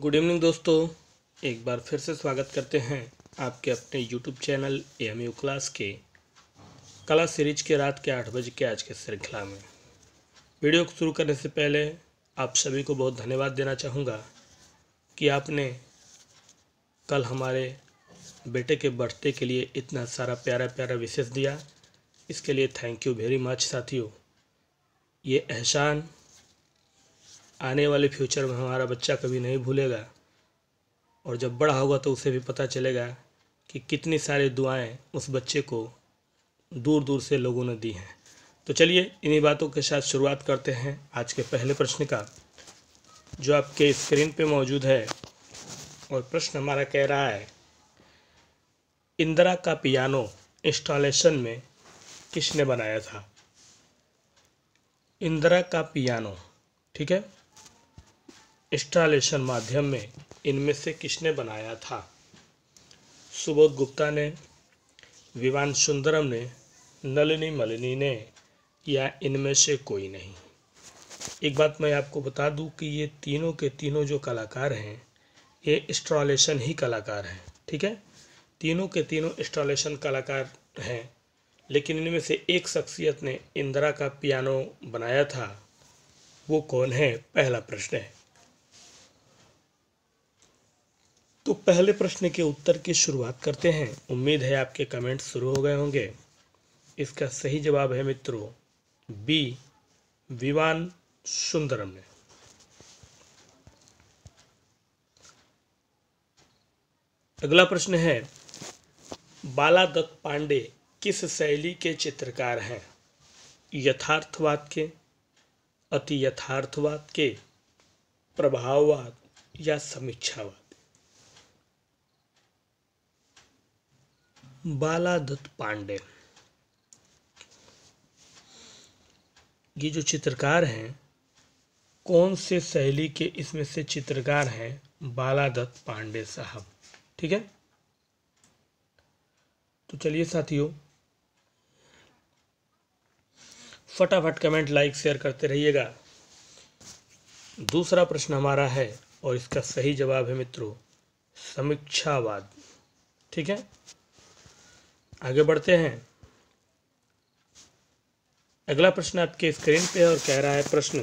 good evening दोस्तों एक बार फिर से स्वागत करते हैं आपके अपने YouTube channel A M U class के कला सीरीज के रात के आठ बजे के आज के श्रृंखला में वीडियो को शुरू करने से पहले आप सभी को बहुत धन्यवाद देना चाहूँगा कि आपने कल हमारे बेटे के बर्थडे के लिए इतना सारा प्यारा प्यारा विशेष दिया इसके लिए थैंक यू वेरी मच साथियों ये एहसान आने वाले फ्यूचर में हमारा बच्चा कभी नहीं भूलेगा और जब बड़ा होगा तो उसे भी पता चलेगा कि कितनी सारी दुआएं उस बच्चे को दूर दूर से लोगों ने दी हैं तो चलिए इन्हीं बातों के साथ शुरुआत करते हैं आज के पहले प्रश्न का जो आपके स्क्रीन पे मौजूद है और प्रश्न हमारा कह रहा है इंदिरा का पियानो इंस्टॉलेशन में किसने बनाया था इंदिरा का पियानो ठीक है इंस्टॉलेशन माध्यम में इनमें से किसने बनाया था सुबोध गुप्ता ने विवान सुंदरम ने नलिनी मलिनी ने या इनमें से कोई नहीं एक बात मैं आपको बता दूं कि ये तीनों के तीनों जो कलाकार हैं ये इंस्टॉलेशन ही कलाकार हैं ठीक है तीनों के तीनों इंस्टॉलेशन कलाकार हैं लेकिन इनमें से एक शख्सियत ने इंदिरा का पियानो बनाया था वो कौन है पहला प्रश्न है तो पहले प्रश्न के उत्तर की शुरुआत करते हैं उम्मीद है आपके कमेंट शुरू हो गए होंगे इसका सही जवाब है मित्रों बी विवान सुंदरम ने अगला प्रश्न है बाला दत्त पांडे किस शैली के चित्रकार हैं यथार्थवाद के अति यथार्थवाद के प्रभाववाद या समीक्षावाद बालादत्त पांडे ये जो चित्रकार हैं कौन से शैली के इसमें से चित्रकार हैं बालादत्त पांडे साहब ठीक है तो चलिए साथियों फटाफट कमेंट लाइक शेयर करते रहिएगा दूसरा प्रश्न हमारा है और इसका सही जवाब है मित्रों समीक्षावाद ठीक है आगे बढ़ते हैं अगला प्रश्न आपके स्क्रीन पे है और कह रहा है प्रश्न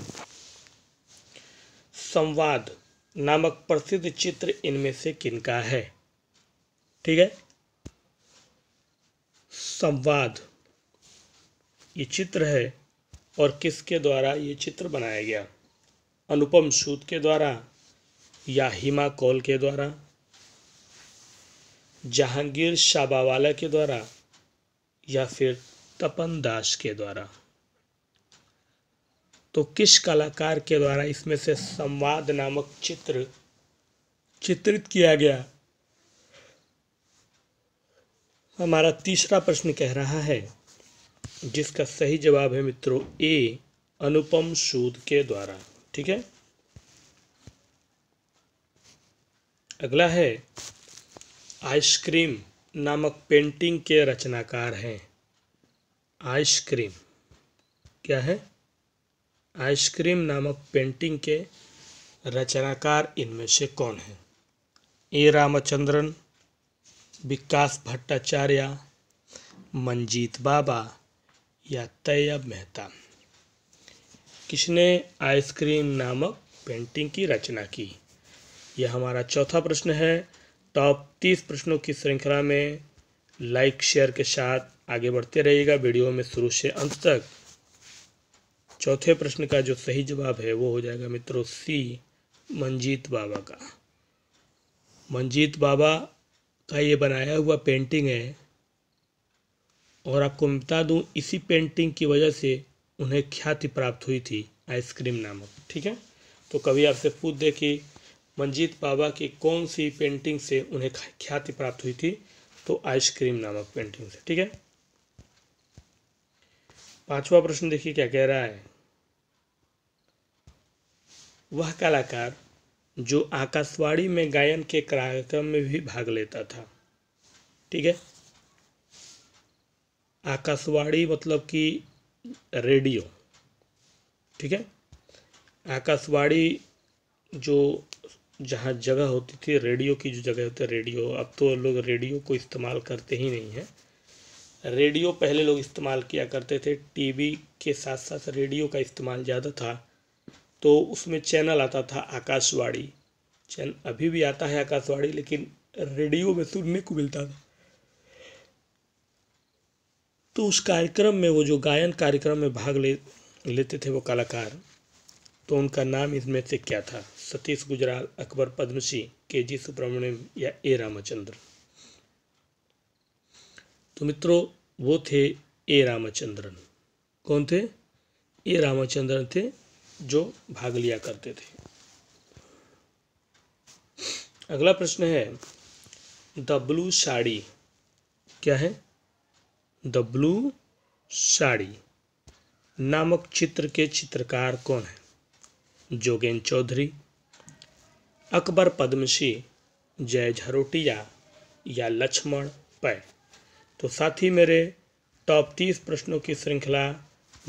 संवाद नामक प्रसिद्ध चित्र इनमें से किनका है ठीक है संवाद ये चित्र है और किसके द्वारा ये चित्र बनाया गया अनुपम सूद के द्वारा या हिमा कौल के द्वारा जहांगीर शाबावाला के द्वारा या फिर तपन दास के द्वारा तो किस कलाकार के द्वारा इसमें से संवाद नामक चित्र चित्रित किया गया हमारा तीसरा प्रश्न कह रहा है जिसका सही जवाब है मित्रों ए अनुपम सूद के द्वारा ठीक है अगला है आइसक्रीम नामक पेंटिंग के रचनाकार हैं आइसक्रीम क्या है आइसक्रीम नामक पेंटिंग के रचनाकार इनमें से कौन हैं ए रामचंद्रन विकास भट्टाचार्य मंजीत बाबा या तैयब मेहता किसने आइसक्रीम नामक पेंटिंग की रचना की यह हमारा चौथा प्रश्न है टॉप तीस प्रश्नों की श्रृंखला में लाइक शेयर के साथ आगे बढ़ते रहिएगा वीडियो में शुरू से अंत तक चौथे प्रश्न का जो सही जवाब है वो हो जाएगा मित्रों सी मंजीत बाबा का मंजीत बाबा का ये बनाया हुआ पेंटिंग है और आपको मैं बता दूं इसी पेंटिंग की वजह से उन्हें ख्याति प्राप्त हुई थी आइसक्रीम नामक ठीक है तो कभी आपसे पूछ दे कि मंजीत बाबा की कौन सी पेंटिंग से उन्हें ख्याति प्राप्त हुई थी तो आइसक्रीम नामक पेंटिंग से ठीक है पांचवा प्रश्न देखिए क्या कह रहा है वह कलाकार जो आकाशवाणी में गायन के कार्यक्रम में भी भाग लेता था ठीक है आकाशवाणी मतलब कि रेडियो ठीक है आकाशवाणी जो जहाँ जगह होती थी रेडियो की जो जगह होती है रेडियो अब तो लोग रेडियो को इस्तेमाल करते ही नहीं हैं रेडियो पहले लोग इस्तेमाल किया करते थे टीवी के साथ साथ रेडियो का इस्तेमाल ज़्यादा था तो उसमें चैनल आता था आकाशवाणी चैन अभी भी आता है आकाशवाणी लेकिन रेडियो में सुनने को मिलता था तो उस कार्यक्रम में वो जो गायन कार्यक्रम में भाग ले लेते थे वो कलाकार तो उनका नाम इसमें से क्या था सतीश गुजराल अकबर पद्मश्री के जी सुब्रमण्यम या ए रामचंद्र तो मित्रों वो थे ए रामचंद्रन कौन थे ए रामचंद्रन थे जो भाग लिया करते थे अगला प्रश्न है द ब्लू साड़ी क्या है द ब्लू साड़ी नामक चित्र के चित्रकार कौन है जोगेन चौधरी अकबर पद्मशी जय झरोटिया या लक्ष्मण पै तो साथी मेरे टॉप तीस प्रश्नों की श्रृंखला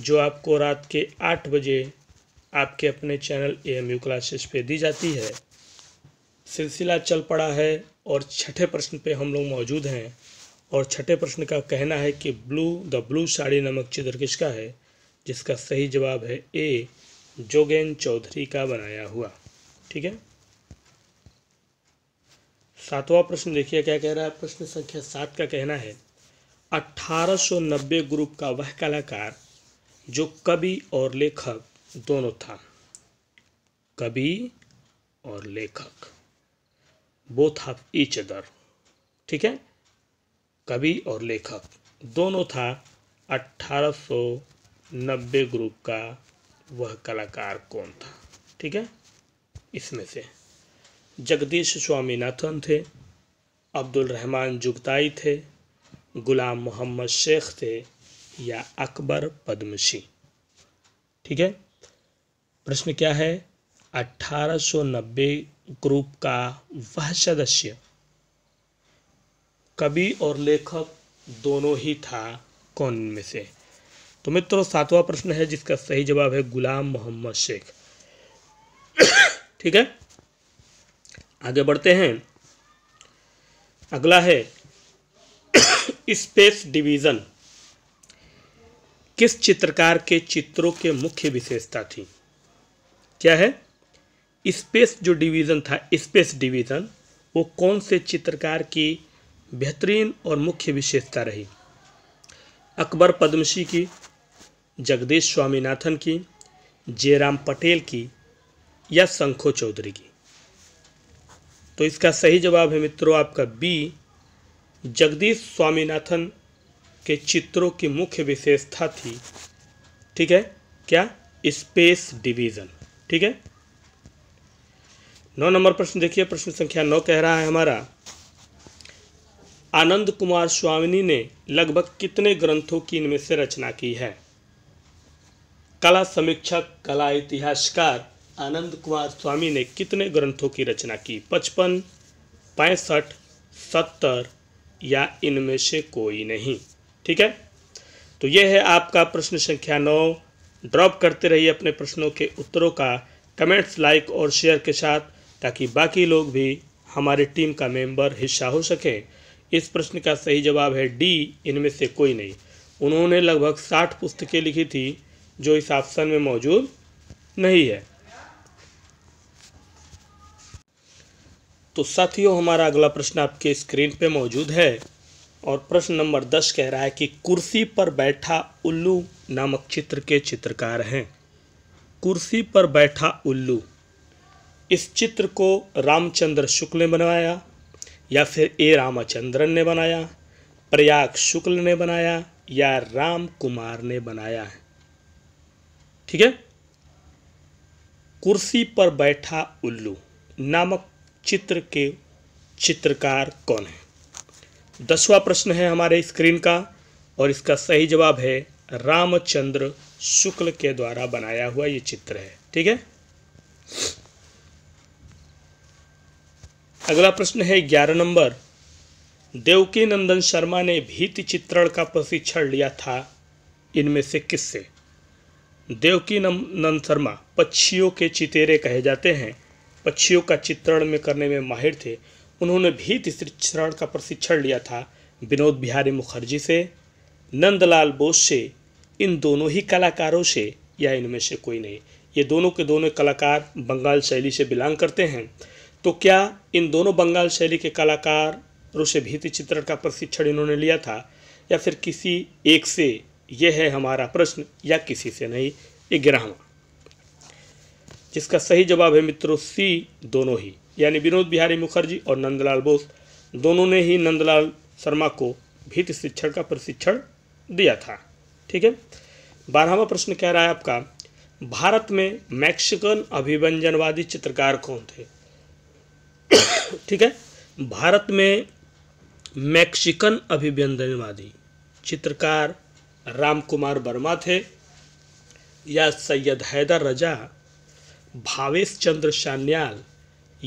जो आपको रात के आठ बजे आपके अपने channel A M U classes पे दी जाती है सिलसिला चल पड़ा है और छठे प्रश्न पे हम लोग मौजूद हैं और छठे प्रश्न का कहना है कि ब्लू द ब्लू साड़ी नमक चित्र किसका है जिसका सही जवाब है ए जोगेन चौधरी का बनाया हुआ ठीक है सातवां प्रश्न देखिए क्या कह रहा है प्रश्न संख्या सात का कहना है 1890 ग्रुप का वह कलाकार जो कवि और लेखक दोनों था कवि और लेखक बोथ ऑफ ईच अदर ठीक है कवि और लेखक दोनों था 1890 ग्रुप का वह कलाकार कौन था ठीक है इसमें से जगदीश स्वामीनाथन थे अब्दुल रहमान जुगताई थे गुलाम मोहम्मद शेख थे या अकबर पद्मशी ठीक है प्रश्न क्या है 1890 ग्रुप का वह सदस्य कवि और लेखक दोनों ही था कौन में से तो मित्रों सातवां प्रश्न है जिसका सही जवाब है गुलाम मोहम्मद शेख ठीक है आगे बढ़ते हैं अगला है स्पेस डिवीज़न किस चित्रकार के चित्रों के मुख्य विशेषता थी क्या है स्पेस जो डिवीज़न था स्पेस डिवीज़न वो कौन से चित्रकार की बेहतरीन और मुख्य विशेषता रही अकबर पद्मशी की जगदीश स्वामीनाथन की जयराम पटेल की या शंखो चौधरी की तो इसका सही जवाब है मित्रों आपका बी जगदीश स्वामीनाथन के चित्रों की मुख्य विशेषता थी ठीक है क्या स्पेस डिवीजन ठीक है नौ नंबर प्रश्न देखिए प्रश्न संख्या नौ कह रहा है हमारा आनंद कुमार स्वामिनी ने लगभग कितने ग्रंथों की इनमें से रचना की है कला समीक्षक कला इतिहासकार आनंद कुमार स्वामी ने कितने ग्रंथों की रचना की पचपन पैंसठ सत्तर या इनमें से कोई नहीं ठीक है तो यह है आपका प्रश्न संख्या नौ ड्रॉप करते रहिए अपने प्रश्नों के उत्तरों का कमेंट्स लाइक और शेयर के साथ ताकि बाकी लोग भी हमारी टीम का मेंबर हिस्सा हो सकें इस प्रश्न का सही जवाब है डी इनमें से कोई नहीं उन्होंने लगभग साठ पुस्तकें लिखी थी जो इस ऑप्शन में मौजूद नहीं है तो साथियों हमारा अगला प्रश्न आपके स्क्रीन पे मौजूद है और प्रश्न नंबर दस कह रहा है कि कुर्सी पर बैठा उल्लू नामक चित्र के चित्रकार हैं कुर्सी पर बैठा उल्लू इस चित्र को रामचंद्र शुक्ल ने बनाया या फिर ए रामचंद्रन ने बनाया प्रयाग शुक्ल ने बनाया या राम कुमार ने बनाया है ठीक है कुर्सी पर बैठा उल्लू नामक चित्र के चित्रकार कौन है दसवां प्रश्न है हमारे स्क्रीन का और इसका सही जवाब है रामचंद्र शुक्ल के द्वारा बनाया हुआ ये चित्र है ठीक है अगला प्रश्न है ग्यारह नंबर देवकी नंदन शर्मा ने भीत चित्रण का प्रशिक्षण लिया था इनमें से किससे देवकी नंदन शर्मा पक्षियों के चितेरे कहे जाते हैं पक्षियों का चित्रण में करने में माहिर थे उन्होंने भी चित्रण का प्रशिक्षण लिया था विनोद बिहारी मुखर्जी से नंदलाल बोस से इन दोनों ही कलाकारों से या इनमें से कोई नहीं ये दोनों के दोनों कलाकार बंगाल शैली से बिलोंग करते हैं तो क्या इन दोनों बंगाल शैली के कलाकारों से भीति चित्रण का प्रशिक्षण इन्होंने लिया था या फिर किसी एक से यह है हमारा प्रश्न या किसी से नहीं ये ग्रहण जिसका सही जवाब है मित्रों सी दोनों ही यानी विनोद बिहारी मुखर्जी और नंदलाल बोस दोनों ने ही नंदलाल शर्मा को भीत शिक्षण का प्रशिक्षण दिया था ठीक है बारहवा प्रश्न कह रहा है आपका भारत में मैक्सिकन अभिव्यंजनवादी चित्रकार कौन थे ठीक है भारत में मैक्सिकन अभिव्यंजनवादी चित्रकार राम कुमार वर्मा थे या सैयद हैदर रजा भावेश चंद्र शान्याल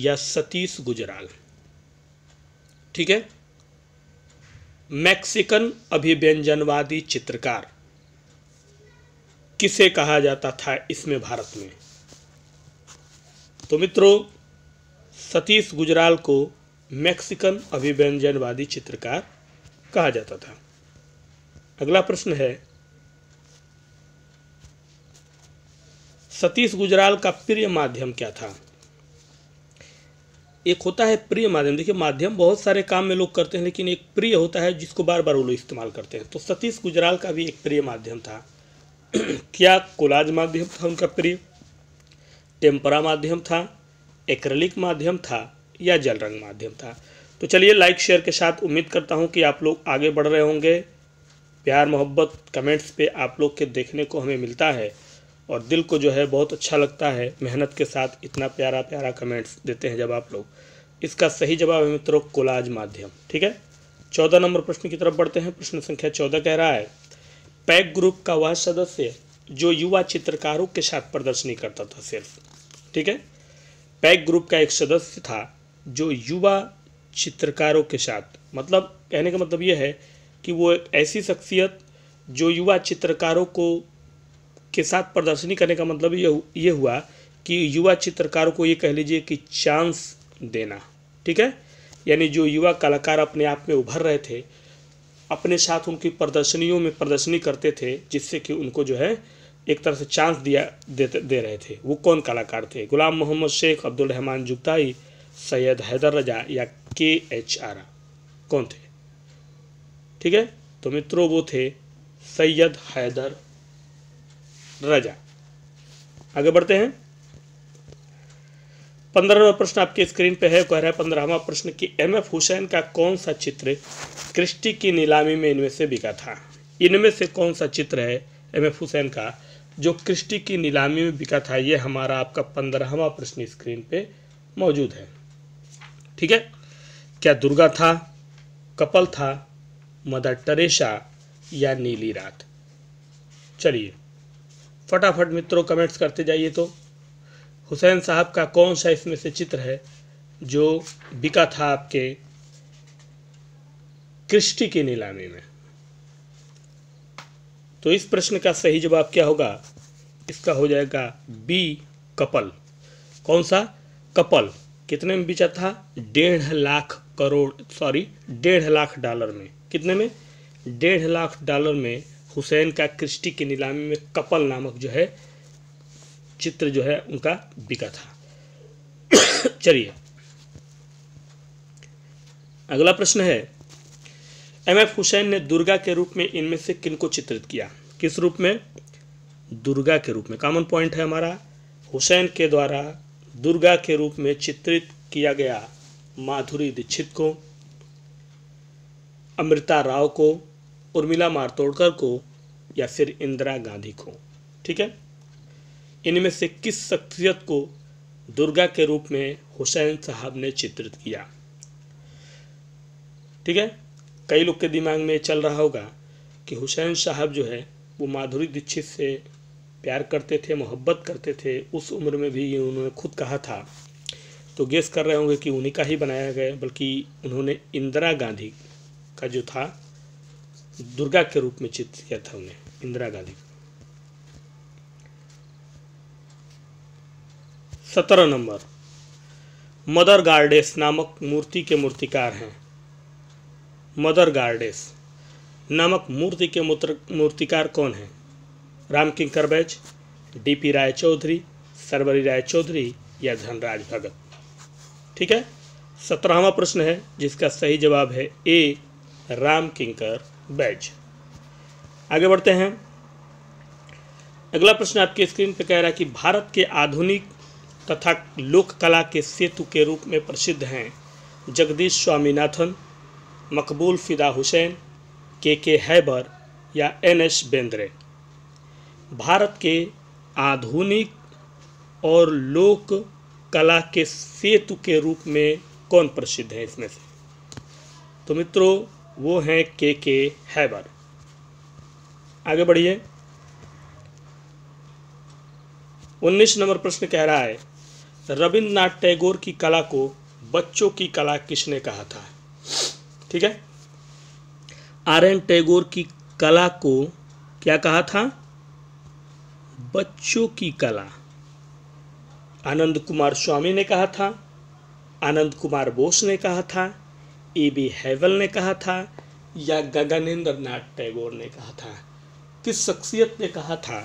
या सतीश गुजराल ठीक है मैक्सिकन अभिव्यंजनवादी चित्रकार किसे कहा जाता था इसमें भारत में तो मित्रों सतीश गुजराल को मैक्सिकन अभिव्यंजनवादी चित्रकार कहा जाता था अगला प्रश्न है सतीश गुजराल का प्रिय माध्यम क्या था एक होता है प्रिय माध्यम देखिए माध्यम बहुत सारे काम में लोग करते हैं लेकिन एक प्रिय होता है जिसको बार बार वो लोग इस्तेमाल करते हैं तो सतीश गुजराल का भी एक प्रिय माध्यम था क्या कोलाज माध्यम था उनका प्रिय टेम्परा माध्यम था एक्रेलिक माध्यम था या जल रंग माध्यम था तो चलिए लाइक शेयर के साथ उम्मीद करता हूँ कि आप लोग आगे बढ़ रहे होंगे प्यार मोहब्बत कमेंट्स पे आप लोग के देखने को हमें मिलता है और दिल को जो है बहुत अच्छा लगता है मेहनत के साथ इतना प्यारा प्यारा कमेंट्स देते हैं जब आप लोग इसका सही जवाब है मित्रों कोलाज माध्यम ठीक है चौदह नंबर प्रश्न की तरफ बढ़ते हैं प्रश्न संख्या चौदह कह रहा है पैक ग्रुप का वह सदस्य जो युवा चित्रकारों के साथ प्रदर्शनी करता था सिर्फ ठीक है पैक ग्रुप का एक सदस्य था जो युवा चित्रकारों के साथ मतलब कहने का मतलब यह है कि वो एक ऐसी शख्सियत जो युवा चित्रकारों को के साथ प्रदर्शनी करने का मतलब ये ये हुआ कि युवा चित्रकारों को ये कह लीजिए कि चांस देना ठीक है यानी जो युवा कलाकार अपने आप में उभर रहे थे अपने साथ उनकी प्रदर्शनियों में प्रदर्शनी करते थे जिससे कि उनको जो है एक तरह से चांस दिया दे, दे रहे थे वो कौन कलाकार थे गुलाम मोहम्मद शेख अब्दुल रहमान जुगताई सैयद हैदर रजा या के एच आरा कौन थे ठीक है तो मित्रों वो थे सैयद हैदर राजा आगे बढ़ते हैं पंद्रहवा प्रश्न आपके स्क्रीन पे है कह रहा है पंद्रहवा प्रश्न कि एम एफ हुसैन का कौन सा चित्र क्रिस्टी की नीलामी में इनमें से बिका था इनमें से कौन सा चित्र है एम एफ हुसैन का जो क्रिस्टी की नीलामी में बिका था ये हमारा आपका पंद्रहवा प्रश्न स्क्रीन पे मौजूद है ठीक है क्या दुर्गा था कपल था मदर टरेशा या नीली रात चलिए फटाफट मित्रों कमेंट्स करते जाइए तो हुसैन साहब का कौन सा इसमें से चित्र है जो बिका था आपके कृष्टि की नीलामी में तो इस प्रश्न का सही जवाब क्या होगा इसका हो जाएगा बी कपल कौन सा कपल कितने में बेचा था डेढ़ लाख करोड़ सॉरी डेढ़ लाख डॉलर में कितने में डेढ़ लाख डॉलर में हुसैन का कृष्टि की नीलामी में कपल नामक जो है चित्र जो है उनका बिका था चलिए अगला प्रश्न है एम एफ हुसैन ने दुर्गा के रूप में इनमें से किनको चित्रित किया किस रूप में दुर्गा के रूप में कॉमन पॉइंट है हमारा हुसैन के द्वारा दुर्गा के रूप में चित्रित किया गया माधुरी दीक्षित को अमृता राव को उर्मिला मारतोड़कर को या फिर इंदिरा गांधी को ठीक है इनमें से किस शख्सियत को दुर्गा के रूप में हुसैन साहब ने चित्रित किया ठीक है कई लोग के दिमाग में चल रहा होगा कि हुसैन साहब जो है वो माधुरी दीक्षित से प्यार करते थे मोहब्बत करते थे उस उम्र में भी उन्होंने खुद कहा था तो गेस कर रहे होंगे कि उन्हीं का ही बनाया गया बल्कि उन्होंने इंदिरा गांधी का जो था दुर्गा के रूप में चित्र किया था उन्हें इंदिरा गांधी सत्रह नंबर मदर गार्डेस नामक मूर्ति के मूर्तिकार हैं मदर गार्डेस नामक मूर्ति के मूर्तिकार कौन हैं रामकिंकर बैच डी पी राय चौधरी सरवरी राय चौधरी या धनराज भगत ठीक है सत्रहवा प्रश्न है जिसका सही जवाब है ए राम किंकर बैज आगे बढ़ते हैं अगला प्रश्न आपकी स्क्रीन पर कह रहा है कि भारत के आधुनिक तथा लोक कला के सेतु के रूप में प्रसिद्ध हैं जगदीश स्वामीनाथन मकबूल फिदा हुसैन के के हैबर या एन एस बेंद्रे भारत के आधुनिक और लोक कला के सेतु के रूप में कौन प्रसिद्ध है इसमें से तो मित्रों वो हैं के के हैबर आगे बढ़िए उन्नीस नंबर प्रश्न कह रहा है रविन्द्रनाथ टैगोर की कला को बच्चों की कला किसने कहा था ठीक है आर एन टैगोर की कला को क्या कहा था बच्चों की कला आनंद कुमार स्वामी ने कहा था आनंद कुमार बोस ने कहा था ई बी हेवल ने कहा था या गगनेंद्र नाथ टैगोर ने कहा था किस शख्सियत ने कहा था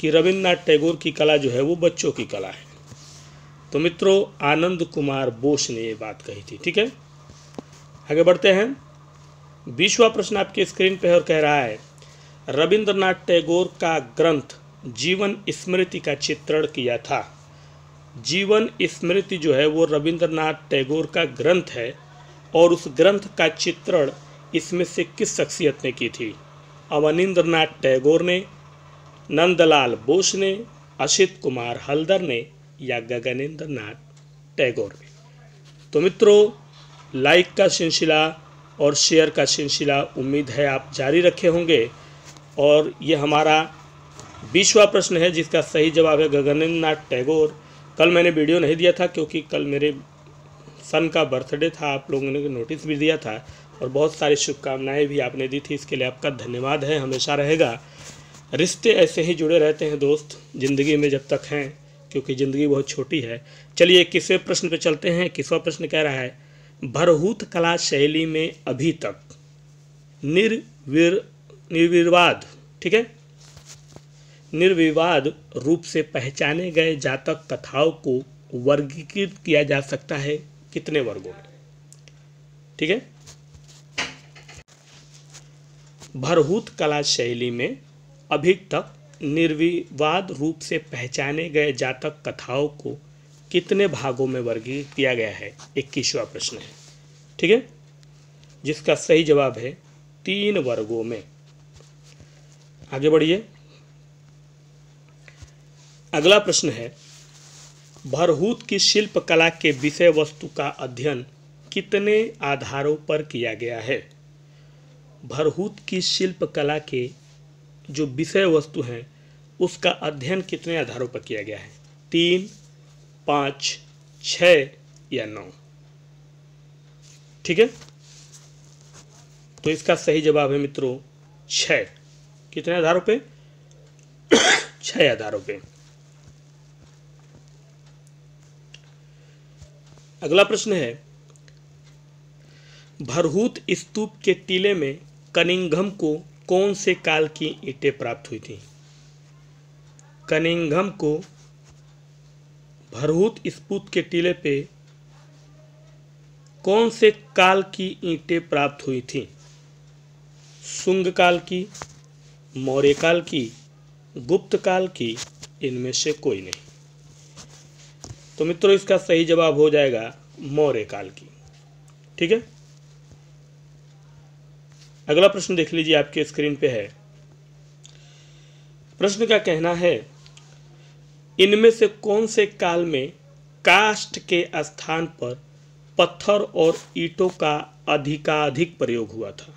कि रविन्द्रनाथ टैगोर की कला जो है वो बच्चों की कला है तो मित्रों आनंद कुमार बोस ने ये बात कही थी ठीक है आगे बढ़ते हैं बीसवा प्रश्न आपके स्क्रीन पर और कह रहा है रविंद्रनाथ टैगोर का ग्रंथ जीवन स्मृति का चित्रण किया था जीवन स्मृति जो है वो रविंद्रनाथ टैगोर का ग्रंथ है और उस ग्रंथ का चित्रण इसमें से किस शख्सियत ने की थी अवनिंद्रनाथ टैगोर ने नंदलाल बोस ने अशित कुमार हल्दर ने या गगनेन्द्र नाथ टैगोर ने तो मित्रों लाइक का सिलसिला और शेयर का सिलसिला उम्मीद है आप जारी रखे होंगे और ये हमारा बीसवा प्रश्न है जिसका सही जवाब है गगनेन्द्र नाथ टैगोर कल मैंने वीडियो नहीं दिया था क्योंकि कल मेरे सन का बर्थडे था आप लोगों ने नोटिस भी दिया था और बहुत सारी शुभकामनाएं भी आपने दी थी इसके लिए आपका धन्यवाद है हमेशा रहेगा रिश्ते ऐसे ही जुड़े रहते हैं दोस्त ज़िंदगी में जब तक हैं क्योंकि ज़िंदगी बहुत छोटी है चलिए इक्कीसवें प्रश्न पे चलते हैं किसवा प्रश्न कह रहा है भरहूत कला शैली में अभी तक निर्विर निर्विवाद ठीक है निर्विवाद रूप से पहचाने गए जातक कथाओं को वर्गीकृत किया जा सकता है कितने वर्गों में ठीक है भरहूत कला शैली में अभी तक निर्विवाद रूप से पहचाने गए जातक कथाओं को कितने भागों में वर्गी किया गया है इक्कीसवा प्रश्न है ठीक है जिसका सही जवाब है तीन वर्गों में आगे बढ़िए अगला प्रश्न है भरहूत की शिल्प कला के विषय वस्तु का अध्ययन कितने आधारों पर किया गया है भरहूत की शिल्प कला के जो विषय वस्तु हैं उसका अध्ययन कितने आधारों पर किया गया है तीन पाँच छ या नौ ठीक है तो इसका सही जवाब है मित्रों छ कितने आधारों पे छः आधारों पे अगला प्रश्न है भरहूत स्तूप के टीले में कनिंगम को कौन से काल की ईंटें प्राप्त हुई थी कनिंगम को भरहूत स्पूत के टीले पे कौन से काल की ईंटें प्राप्त हुई थी सुंग काल की मौर्य काल की गुप्त काल की इनमें से कोई नहीं तो मित्रों इसका सही जवाब हो जाएगा मौर्य काल की ठीक है अगला प्रश्न देख लीजिए आपके स्क्रीन पे है प्रश्न का कहना है इनमें से कौन से काल में काष्ट के स्थान पर पत्थर और ईटों का अधिकाधिक प्रयोग हुआ था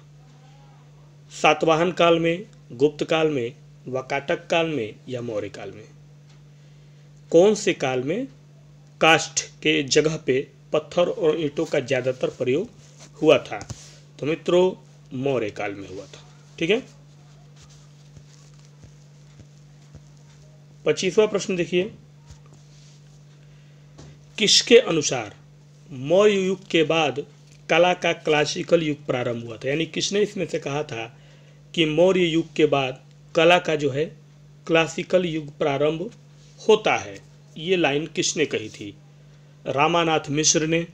सातवाहन काल में गुप्त काल में वकाटक काल में या मौर्य काल में कौन से काल में कास्ट के जगह पे पत्थर और ईंटों का ज़्यादातर प्रयोग हुआ था तो मित्रों मौर्य काल में हुआ था ठीक है पच्चीसवा प्रश्न देखिए किसके अनुसार मौर्य युग के बाद कला का क्लासिकल युग प्रारंभ हुआ था यानी किसने इसमें से कहा था कि मौर्य युग के बाद कला का जो है क्लासिकल युग प्रारंभ होता है ये लाइन किसने कही थी रामानाथ मिश्र ने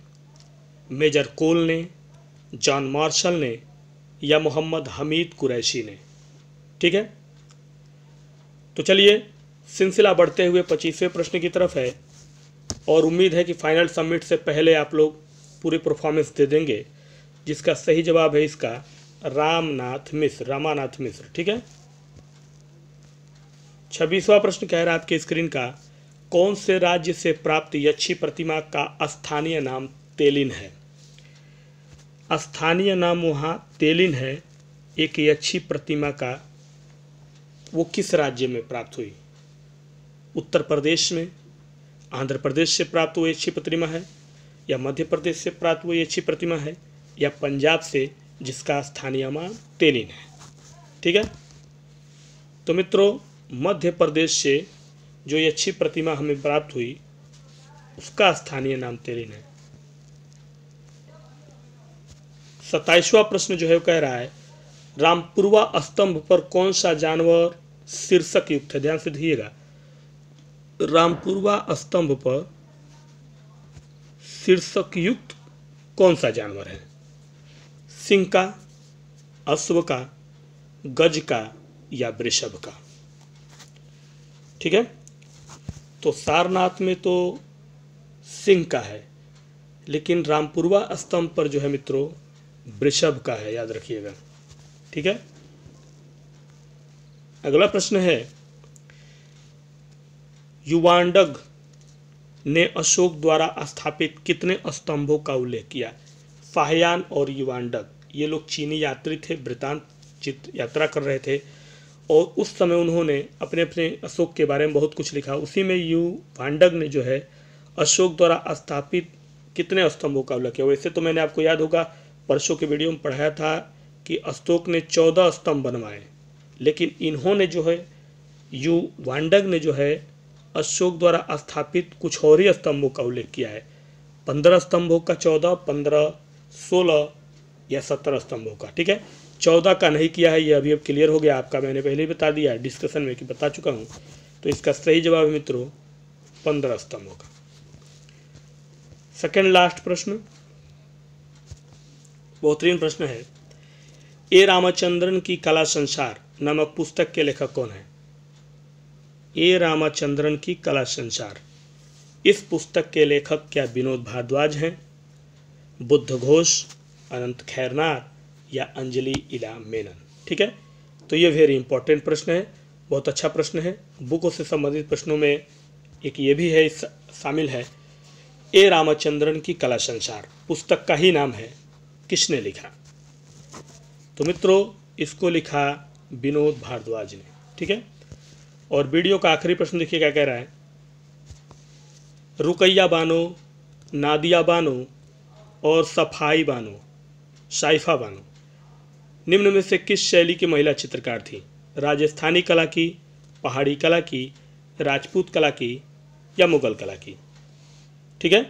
मेजर कोल ने जॉन मार्शल ने या मोहम्मद हमीद कुरैशी ने ठीक है तो चलिए सिलसिला बढ़ते हुए पच्चीसवें प्रश्न की तरफ है और उम्मीद है कि फाइनल सबमिट से पहले आप लोग पूरी परफॉर्मेंस दे देंगे जिसका सही जवाब है इसका रामनाथ मिश्र रामानाथ मिश्र ठीक है छब्बीसवा प्रश्न कह रहा है आपके स्क्रीन का कौन से राज्य से प्राप्त यक्षी प्रतिमा का स्थानीय नाम तेलिन है स्थानीय नाम वहाँ तेलिन है एक यक्षी प्रतिमा का वो किस राज्य में प्राप्त हुई उत्तर प्रदेश में आंध्र प्रदेश से प्राप्त हुई अच्छी प्रतिमा है या मध्य प्रदेश से प्राप्त हुई अच्छी प्रतिमा है या पंजाब से जिसका स्थानीय नाम तेलिन है ठीक है तो मित्रों मध्य प्रदेश से जो ये अच्छी प्रतिमा हमें प्राप्त हुई उसका स्थानीय नाम तेरिन है सताइसवा प्रश्न जो है वो कह रहा है रामपुरवा स्तंभ पर कौन सा जानवर शीर्षक युक्त है ध्यान से दिएगा रामपुरवा स्तंभ पर शीर्षक युक्त कौन सा जानवर है सिंह का अश्व का गज का या वृषभ का ठीक है तो सारनाथ में तो सिंह का है लेकिन रामपुरवा स्तंभ पर जो है मित्रों वृषभ का है याद रखिएगा ठीक है अगला प्रश्न है युवांडग ने अशोक द्वारा स्थापित कितने स्तंभों का उल्लेख किया फाहयान और युवांडग ये लोग चीनी यात्री थे ब्रितान यात्रा कर रहे थे और उस समय उन्होंने अपने अपने अशोक के बारे में बहुत कुछ लिखा उसी में यू भांडग ने जो है अशोक द्वारा स्थापित कितने स्तंभों का उल्लेख किया वैसे तो मैंने आपको याद होगा परसों के वीडियो में पढ़ाया था कि अशोक ने चौदह स्तंभ बनवाए लेकिन इन्होंने जो है यू वांडग ने जो है अशोक द्वारा स्थापित कुछ और ही स्तंभों का उल्लेख किया है पंद्रह स्तंभों का चौदह पंद्रह सोलह या सत्रह स्तंभों का ठीक है चौदह का नहीं किया है ये अभी अब क्लियर हो गया आपका मैंने पहले ही बता दिया डिस्कशन में कि बता चुका हूँ तो इसका सही जवाब मित्रों पंद्रह स्तंभ होगा सेकेंड लास्ट प्रश्न बेहतरीन प्रश्न है ए रामाचंद्रन की कला संसार नामक पुस्तक के लेखक कौन है ए रामाचंद्रन की कला संसार इस पुस्तक के लेखक क्या विनोद भारद्वाज हैं बुद्ध घोष अनंत खैरनाथ या अंजलि इला मेनन ठीक है तो ये वेरी इंपॉर्टेंट प्रश्न है बहुत अच्छा प्रश्न है बुकों से संबंधित प्रश्नों में एक ये भी है शामिल है ए रामचंद्रन की कला संसार पुस्तक का ही नाम है किसने लिखा तो मित्रों इसको लिखा विनोद भारद्वाज ने ठीक है और वीडियो का आखिरी प्रश्न देखिए क्या कह रहा है रुकैया बानो नादिया बानो और सफाई बानो साइफा बानो निम्न में से किस शैली की महिला चित्रकार थी राजस्थानी कला की पहाड़ी कला की राजपूत कला की या मुगल कला की ठीक है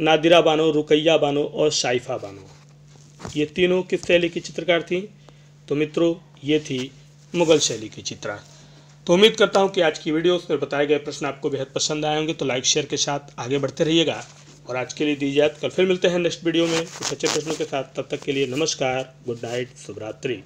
नादिरा बानो रुकैया बानो और शाइफा बानो ये तीनों किस शैली की चित्रकार थी तो मित्रों ये थी मुगल शैली की चित्रा तो उम्मीद करता हूँ कि आज की वीडियो में बताए गए प्रश्न आपको बेहद पसंद आए होंगे तो लाइक शेयर के साथ आगे बढ़ते रहिएगा और आज के लिए दीजिए याद कल फिर मिलते हैं नेक्स्ट वीडियो में कुछ अच्छे प्रश्नों के साथ तब तक के लिए नमस्कार गुड नाइट शुभरात्रि